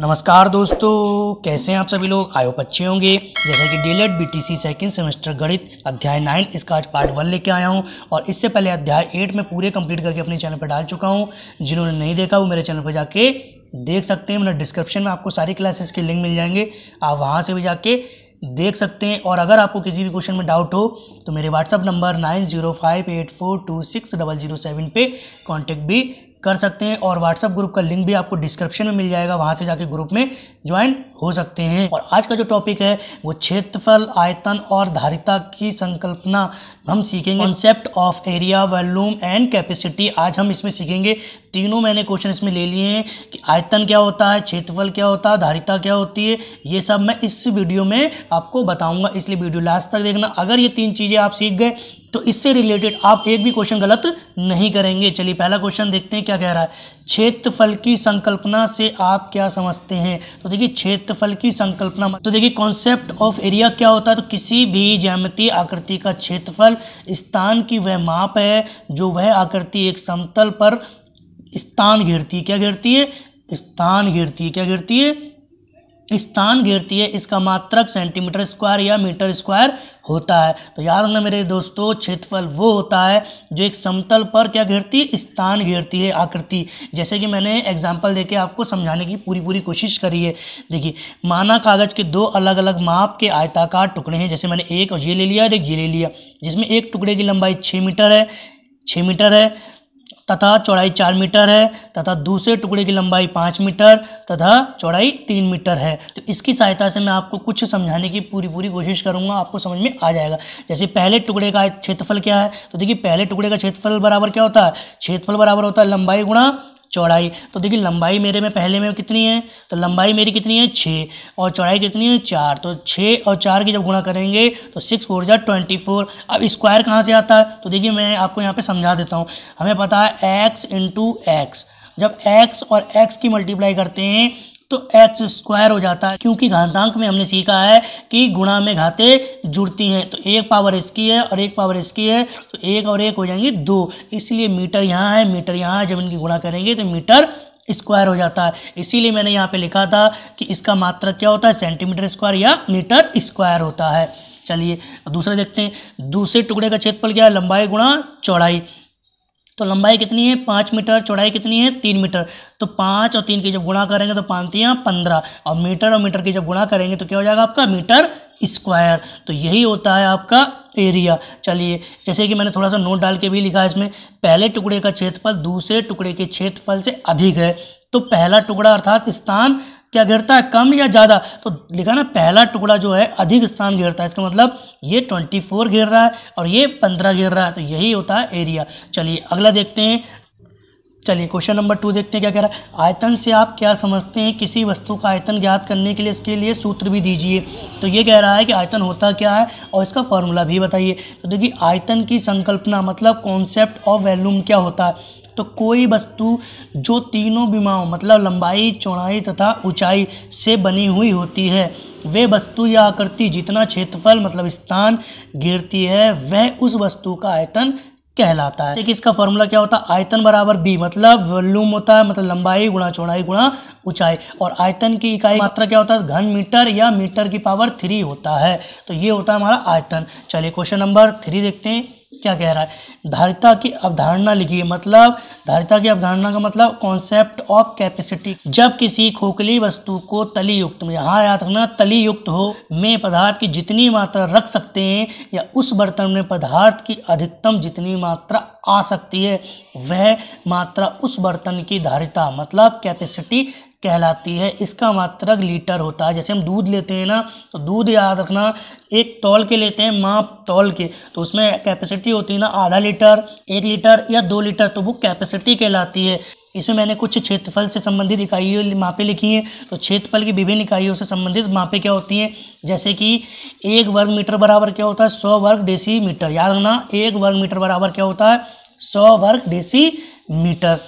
नमस्कार दोस्तों कैसे हैं आप सभी लोग आयो अच्छे होंगे जैसे कि डीलेट बीटीसी सेकंड सेमेस्टर गणित अध्याय नाइन इसका आज पार्ट वन लेके आया हूं और इससे पहले अध्याय एट में पूरे कंप्लीट करके अपने चैनल पर डाल चुका हूं जिन्होंने नहीं देखा वो मेरे चैनल पर जाके देख सकते हैं मतलब डिस्क्रिप्शन में आपको सारी क्लासेस के लिंक मिल जाएंगे आप वहाँ से भी जाके देख सकते हैं और अगर आपको किसी भी क्वेश्चन में डाउट हो तो मेरे WhatsApp number nine zero five eight four two six double zero seven पर कॉन्टेक्ट भी कर सकते हैं और व्हाट्सअप ग्रुप का लिंक भी आपको डिस्क्रिप्शन में मिल जाएगा वहाँ से जाके ग्रुप में ज्वाइन हो सकते हैं और आज का जो टॉपिक है वो क्षेत्रफल आयतन और धारिता की संकल्पना हम सीखेंगे concept of area volume and capacity आज हम इसमें सीखेंगे तीनों मैंने क्वेश्चन इसमें ले लिए हैं कि आयतन क्या होता है क्षेत्रफल क्या होता है धारिता क्या होती है ये सब मैं इस वीडियो में आपको बताऊंगा इसलिए वीडियो लास्ट तक देखना अगर ये तीन चीज़ें आप सीख गए तो इससे रिलेटेड आप एक भी क्वेश्चन गलत नहीं करेंगे चलिए पहला क्वेश्चन देखते हैं क्या कह रहा है क्षेत्रफल की संकल्पना से आप क्या समझते हैं तो देखिए क्षेत्रफल की संकल्पना तो देखिए कॉन्सेप्ट ऑफ एरिया क्या होता है तो किसी भी ज्यामितीय आकृति का क्षेत्रफल स्थान की वह माप है जो वह आकृति एक समतल पर स्थान घेरती है क्या घेरती है स्थान घेरती है क्या घेरती है स्थान घेरती है इसका मात्रक सेंटीमीटर स्क्वायर या मीटर स्क्वायर होता है तो याद रखना मेरे दोस्तों क्षेत्रफल वो होता है जो एक समतल पर क्या घेरती स्थान घेरती है आकृति जैसे कि मैंने एग्जाम्पल देके आपको समझाने की पूरी पूरी कोशिश करी है देखिए माना कागज़ के दो अलग अलग माप के आयताकार टुकड़े हैं जैसे मैंने एक और ये ले लिया और एक ये ले लिया जिसमें एक टुकड़े की लंबाई छः मीटर है छः मीटर है तथा चौड़ाई चार मीटर है तथा दूसरे टुकड़े की लंबाई पाँच मीटर तथा चौड़ाई तीन मीटर है तो इसकी सहायता से मैं आपको कुछ समझाने की पूरी पूरी कोशिश करूँगा आपको समझ में आ जाएगा जैसे पहले टुकड़े का क्षेत्रफल क्या है तो देखिए पहले टुकड़े का क्षेत्रफल बराबर क्या होता है क्षेत्रफल बराबर होता है लंबाई गुणा चौड़ाई तो देखिए लंबाई मेरे में पहले में कितनी है तो लंबाई मेरी कितनी है छः और चौड़ाई कितनी है चार तो छः और चार की जब गुणा करेंगे तो सिक्स फोर जा ट्वेंटी फोर अब स्क्वायर कहाँ से आता है तो देखिए मैं आपको यहाँ पर समझा देता हूँ हमें पता है एक्स इंटू एक्स जब एक्स और एक्स की मल्टीप्लाई करते हैं तो एच स्क्वायर हो जाता है क्योंकि घातांक में हमने सीखा है कि गुणा में घाते जुड़ती हैं तो एक पावर इसकी है और एक पावर इसकी है तो एक और एक हो जाएंगी दो इसलिए मीटर यहाँ है मीटर यहाँ है जब इनकी गुणा करेंगे तो मीटर स्क्वायर हो जाता है इसीलिए मैंने यहाँ पे लिखा था कि इसका मात्रा क्या होता है सेंटीमीटर स्क्वायर या मीटर स्क्वायर होता है चलिए दूसरा देखते हैं दूसरे टुकड़े का क्षेत्रफल क्या है लंबाई गुणा चौड़ाई तो लंबाई कितनी है पाँच मीटर चौड़ाई कितनी है तीन मीटर तो पाँच और तीन की जब गुणा करेंगे तो पानतियाँ पंद्रह और मीटर और मीटर की जब गुणा करेंगे तो क्या हो जाएगा आपका मीटर स्क्वायर तो यही होता है आपका एरिया चलिए जैसे कि मैंने थोड़ा सा नोट डाल के भी लिखा है इसमें पहले टुकड़े का क्षेत्रफल दूसरे टुकड़े के क्षेत्रफल से अधिक है तो पहला टुकड़ा अर्थात स्थान क्या घेरता है कम या ज़्यादा तो लिखा ना पहला टुकड़ा जो है अधिक स्थान घेरता है इसका मतलब ये ट्वेंटी फोर घेर रहा है और ये पंद्रह घेर रहा है तो यही होता है एरिया चलिए अगला देखते हैं चलिए क्वेश्चन नंबर टू देखते हैं क्या कह रहा है आयतन से आप क्या समझते हैं किसी वस्तु का आयतन ज्ञात करने के लिए इसके लिए सूत्र भी दीजिए तो ये कह रहा है कि आयतन होता क्या है और इसका फॉर्मूला भी बताइए तो देखिए आयतन की संकल्पना मतलब कॉन्सेप्ट ऑफ वैल्यूम क्या होता है तो कोई वस्तु जो तीनों बीमाओं मतलब लंबाई चौड़ाई तथा ऊँचाई से बनी हुई होती है वे वस्तु या आकृति जितना क्षेत्रफल मतलब स्थान घेरती है वह उस वस्तु का आयतन कहलाता है इसका फॉर्मूला क्या होता है आयतन बराबर बी मतलब वॉल्यूम होता है मतलब लंबाई गुणा चौड़ाई गुणा ऊंचाई और आयतन की इकाई मात्रा क्या होता है घन मीटर या मीटर की पावर थ्री होता है तो ये होता है हमारा आयतन चलिए क्वेश्चन नंबर थ्री देखते हैं क्या कह रहा है धारिता की अवधारणा लिखी है मतलब धारिता की अवधारणा का मतलब कॉन्सेप्ट ऑफ कैपेसिटी जब किसी खोखली वस्तु को तली युक्त में यहाँ याद रखना तली युक्त हो में पदार्थ की जितनी मात्रा रख सकते हैं या उस बर्तन में पदार्थ की अधिकतम जितनी मात्रा आ सकती है वह मात्रा उस बर्तन की धारिता मतलब कैपेसिटी कहलाती है इसका मात्रक लीटर होता है जैसे हम दूध लेते हैं ना तो दूध याद रखना एक तौल के लेते हैं माप तौल के तो उसमें कैपेसिटी होती है ना आधा लीटर एक लीटर या दो लीटर तो वो कैपेसिटी कहलाती है इसमें मैंने कुछ क्षेत्रफल से संबंधित इकाइयों मापे लिखी हैं तो क्षेत्रफल की विभिन्न इकाइयों से संबंधित मापे क्या होती हैं जैसे कि एक वर्ग मीटर बराबर क्या होता है सौ वर्ग डेसी मीटर याद रखना एक वर्ग मीटर बराबर क्या होता है सौ वर्ग डेसी मीटर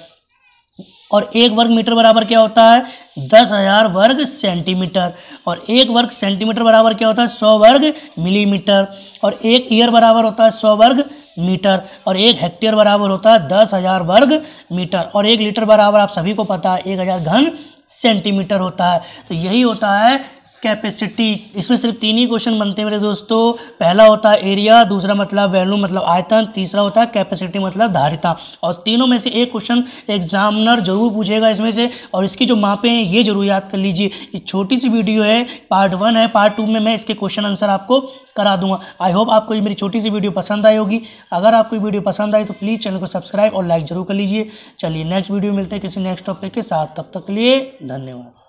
और एक वर्ग मीटर बराबर क्या होता है दस हजार वर्ग सेंटीमीटर और एक वर्ग सेंटीमीटर बराबर क्या होता है सौ वर्ग मिलीमीटर और एक ईयर बराबर होता है सौ वर्ग मीटर और एक हेक्टेयर बराबर होता है दस हजार वर्ग मीटर और एक लीटर बराबर आप सभी को पता है एक हजार घन सेंटीमीटर होता है तो यही होता है कैपेसिटी इसमें सिर्फ तीन ही क्वेश्चन बनते हैं मेरे दोस्तों पहला होता है एरिया दूसरा मतलब वैल्यू मतलब आयतन तीसरा होता है कैपेसिटी मतलब धारिता और तीनों में से एक क्वेश्चन एग्जामिनर जरूर पूछेगा इसमें से और इसकी जो मापें हैं ये जरूर याद कर लीजिए ये छोटी सी वीडियो है पार्ट वन है पार्ट टू में मैं इसके क्वेश्चन आंसर आपको करा दूंगा आई होप आपको ये मेरी छोटी सी वीडियो पसंद आई होगी अगर आपको ये वीडियो पसंद आई तो प्लीज़ चैनल को सब्सक्राइब और लाइक जरूर कर लीजिए चलिए नेक्स्ट वीडियो मिलते हैं किसी नेक्स्ट टॉपिक के साथ तब तक के लिए धन्यवाद